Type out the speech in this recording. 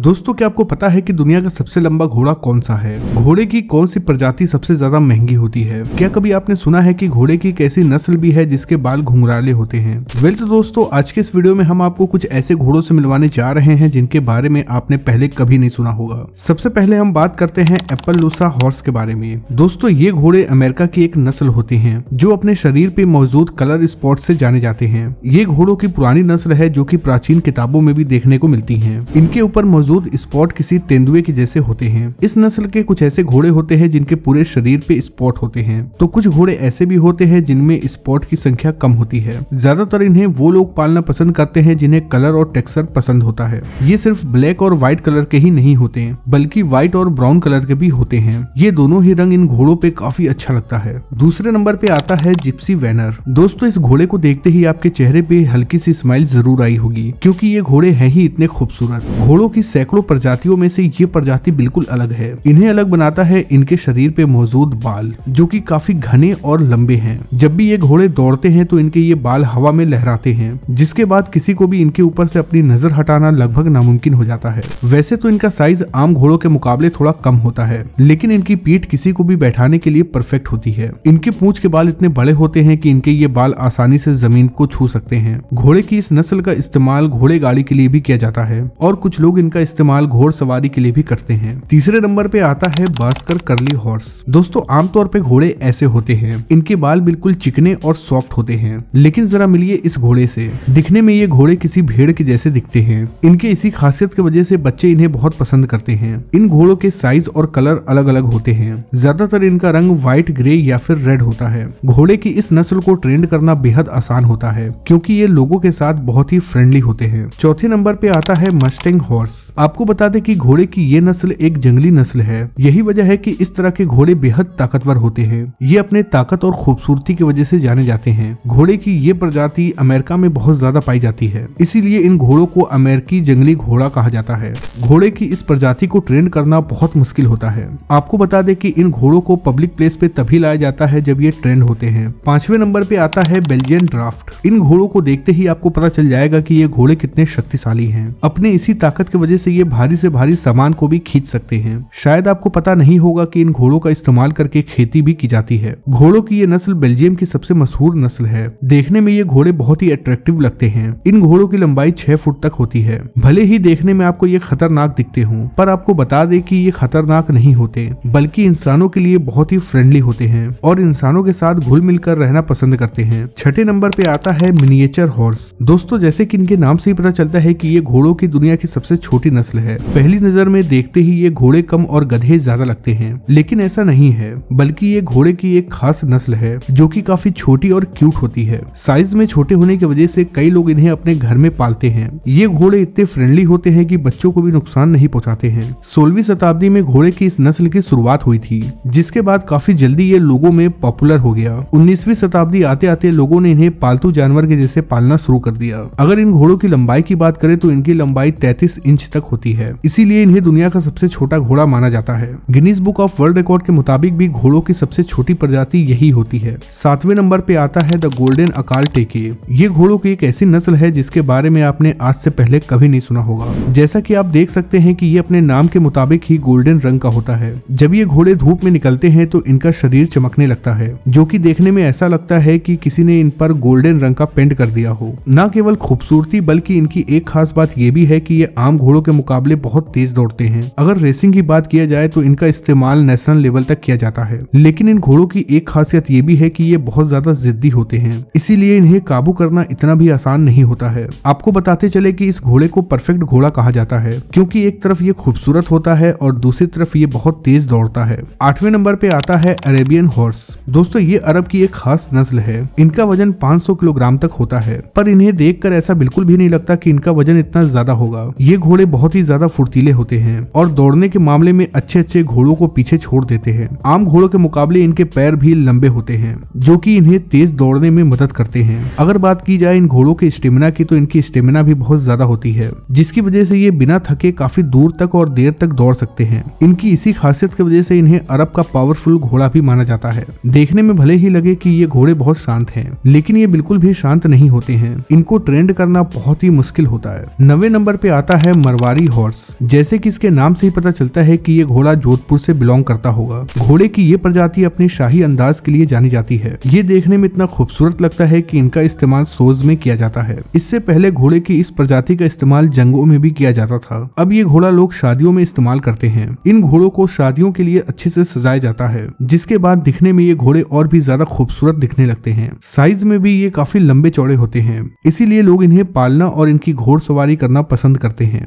दोस्तों क्या आपको पता है कि दुनिया का सबसे लंबा घोड़ा कौन सा है घोड़े की कौन सी प्रजाति सबसे ज्यादा महंगी होती है क्या कभी आपने सुना है कि घोड़े की एक ऐसी नस्ल भी है जिसके बाल घुंघराले होते हैं वेल तो दोस्तों आज के इस वीडियो में हम आपको कुछ ऐसे घोड़ों से मिलवाने जा रहे हैं जिनके बारे में आपने पहले कभी नहीं सुना होगा सबसे पहले हम बात करते हैं एप्पल लूसा हॉर्स के बारे में दोस्तों ये घोड़े अमेरिका की एक नस्ल होती है जो अपने शरीर पे मौजूद कलर स्पॉट से जाने जाते हैं ये घोड़ों की पुरानी नस्ल है जो की प्राचीन किताबों में भी देखने को मिलती है इनके ऊपर मौजूद स्पॉट किसी तेंदुए के जैसे होते हैं इस नस्ल के कुछ ऐसे घोड़े होते हैं जिनके पूरे शरीर पे स्पॉट होते हैं तो कुछ घोड़े ऐसे भी होते हैं जिनमें स्पॉट की संख्या कम होती है ज्यादातर इन्हें वो लोग पालना पसंद करते हैं जिन्हें कलर और टेक्सचर पसंद होता है ये सिर्फ ब्लैक और व्हाइट कलर के ही नहीं होते बल्कि व्हाइट और ब्राउन कलर के भी होते हैं ये दोनों ही रंग इन घोड़ों पे काफी अच्छा लगता है दूसरे नंबर पे आता है जिप्सी वैनर दोस्तों इस घोड़े को देखते ही आपके चेहरे पे हल्की सी स्माइल जरूर आई होगी क्योंकि ये घोड़े हैं ही इतने खूबसूरत घोड़ों की सैकड़ों प्रजातियों में से ये प्रजाति बिल्कुल अलग है इन्हें अलग बनाता है इनके शरीर पे मौजूद बाल जो कि काफी घने और लंबे हैं जब भी ये घोड़े दौड़ते हैं तो इनके ये बाल हवा में लहराते हैं जिसके बाद किसी को भी इनके ऊपर से अपनी नजर हटाना लगभग नामुमकिन हो जाता है वैसे तो इनका साइज आम घोड़ों के मुकाबले थोड़ा कम होता है लेकिन इनकी पीठ किसी को भी बैठाने के लिए परफेक्ट होती है इनके पूछ के बाल इतने बड़े होते हैं कि इनके ये बाल आसानी से जमीन को छू सकते हैं घोड़े की इस नस्ल का इस्तेमाल घोड़े गाड़ी के लिए भी किया जाता है और कुछ लोग इनका इस्तेमाल घोड़सवारी के लिए भी करते हैं तीसरे नंबर पे आता है बास्कर करली हॉर्स दोस्तों आमतौर पे घोड़े ऐसे होते हैं इनके बाल बिल्कुल चिकने और सॉफ्ट होते हैं लेकिन जरा मिलिए इस घोड़े से दिखने में ये घोड़े किसी भेड़ के जैसे दिखते हैं इनके इसी खासियत की वजह से बच्चे इन्हें बहुत पसंद करते हैं इन घोड़ों के साइज और कलर अलग अलग होते हैं ज्यादातर इनका रंग व्हाइट ग्रे या फिर रेड होता है घोड़े की इस नस्ल को ट्रेंड करना बेहद आसान होता है क्योंकि ये लोगों के साथ बहुत ही फ्रेंडली होते हैं चौथे नंबर पे आता है मस्टेंग हॉर्स आपको बता दें कि घोड़े की ये नस्ल एक जंगली नस्ल है यही वजह है कि इस तरह के घोड़े बेहद ताकतवर होते हैं ये अपने ताकत और खूबसूरती की वजह से जाने जाते हैं घोड़े की ये प्रजाति अमेरिका में बहुत ज्यादा पाई जाती है इसीलिए इन घोड़ों को अमेरिकी जंगली घोड़ा कहा जाता है घोड़े की इस प्रजाति को ट्रेन करना बहुत मुश्किल होता है आपको बता दें कि इन घोड़ों को पब्लिक प्लेस पे तभी लाया जाता है जब ये ट्रेंड होते हैं पांचवें नंबर पे आता है बेल्जियन ड्राफ्ट इन घोड़ों को देखते ही आपको पता चल जाएगा कि ये घोड़े कितने शक्तिशाली हैं अपने इसी ताकत की वजह से ये भारी से भारी सामान को भी खींच सकते हैं शायद आपको पता नहीं होगा कि इन घोड़ों का इस्तेमाल करके खेती भी की जाती है घोड़ों की ये नस्ल बेल्जियम की सबसे मशहूर नस्ल है देखने में ये घोड़े बहुत ही अट्रेक्टिव लगते हैं इन घोड़ों की लंबाई छह फुट तक होती है भले ही देखने में आपको ये खतरनाक दिखते हों पर आपको बता दे की ये खतरनाक नहीं होते बल्कि इंसानों के लिए बहुत ही फ्रेंडली होते हैं और इंसानों के साथ घुल मिलकर रहना पसंद करते हैं छठे नंबर पे आता होता है मिनिएचर हॉर्स दोस्तों जैसे कि इनके नाम से ही पता चलता है कि ये घोड़ों की दुनिया की सबसे छोटी नस्ल है पहली नजर में देखते ही ये घोड़े कम और गधे ज्यादा लगते हैं लेकिन ऐसा नहीं है बल्कि ये घोड़े की एक खास नस्ल है जो की काफी छोटी और क्यूट होती है साइज में छोटे होने की वजह से कई लोग इन्हें अपने घर में पालते हैं ये घोड़े इतने फ्रेंडली होते हैं की बच्चों को भी नुकसान नहीं पहुँचाते हैं सोलहवीं शताब्दी में घोड़े की इस नस्ल की शुरुआत हुई थी जिसके बाद काफी जल्दी ये लोगों में पॉपुलर हो गया उन्नीसवी शताब्दी आते आते लोगों ने इन्हें पालतू जानवर के जैसे पालना शुरू कर दिया अगर इन घोड़ों की लंबाई की बात करें तो इनकी लंबाई तैतीस इंच तक होती है इसीलिए इन्हें दुनिया का सबसे छोटा घोड़ा माना जाता है Guinness Book of World Record के मुताबिक भी घोड़ों की सबसे छोटी प्रजाति यही होती है सातवें नंबर पे आता है द गोल्डन अकाल टेके ये घोड़ों की एक ऐसी नस्ल है जिसके बारे में आपने आज से पहले कभी नहीं सुना होगा जैसा की आप देख सकते हैं की ये अपने नाम के मुताबिक ही गोल्डन रंग का होता है जब ये घोड़े धूप में निकलते हैं तो इनका शरीर चमकने लगता है जो की देखने में ऐसा लगता है की किसी ने इन पर गोल्डन रंग रंग का पेंट कर दिया हो न केवल खूबसूरती बल्कि इनकी एक खास बात यह भी है कि ये आम घोड़ों के मुकाबले बहुत तेज दौड़ते हैं अगर रेसिंग की बात किया जाए तो इनका इस्तेमाल नेशनल लेवल तक किया जाता है लेकिन इन घोड़ों की एक खासियत ये भी है की ये बहुत ज्यादा जिद्दी होते हैं इसीलिए इन्हें काबू करना इतना भी आसान नहीं होता है आपको बताते चले कि इस घोड़े को परफेक्ट घोड़ा कहा जाता है क्योंकि एक तरफ ये खूबसूरत होता है और दूसरी तरफ ये बहुत तेज दौड़ता है आठवें नंबर पे आता है अरेबियन हॉर्स दोस्तों ये अरब की एक खास नस्ल है इनका वजन 500 किलोग्राम किलोग्राम तक होता है पर इन्हें देख ऐसा बिल्कुल भी नहीं लगता कि इनका वजन इतना ज्यादा होगा ये घोड़े बहुत ही ज्यादा फुर्तीले होते हैं और दौड़ने के मामले में अच्छे अच्छे घोड़ों को पीछे छोड़ देते हैं आम घोड़ों के मुकाबले इनके पैर भी लंबे होते हैं जो की इन्हें तेज दौड़ने में मदद करते हैं अगर बात की जाए इन घोड़ों के स्टेमिना की तो इनकी स्टेमिना भी बहुत ज्यादा होती है जिसकी वजह से ये बिना थके काफी दूर तक और देर तक दौड़ सकते हैं इनकी इसी खासियत की वजह से इन्हें अरब का पावरफुल घोड़ा भी माना जाता है देखने में भले ही लगे कि ये घोड़े बहुत शांत हैं लेकिन ये बिल्कुल भी कभी शांत नहीं होते हैं इनको ट्रेंड करना बहुत ही मुश्किल होता है नवे नंबर पे आता है मरवारी हॉर्स जैसे कि इसके नाम से ही पता चलता है कि ये घोड़ा जोधपुर से बिलोंग करता होगा घोड़े की ये प्रजाति अपने शाही अंदाज के लिए जानी जाती है ये देखने में इतना खूबसूरत लगता है की इनका इस्तेमाल सोज में किया जाता है इससे पहले घोड़े की इस प्रजाति का इस्तेमाल जंगों में भी किया जाता था अब ये घोड़ा लोग शादियों में इस्तेमाल करते हैं इन घोड़ों को शादियों के लिए अच्छे से सजाया जाता है जिसके बाद दिखने में ये घोड़े और भी ज्यादा खूबसूरत दिखने लगते हैं साइज में भी ये काफी लंबे चौड़े होते हैं इसीलिए लोग इन्हें पालना और इनकी घोड़सवारी करना पसंद करते हैं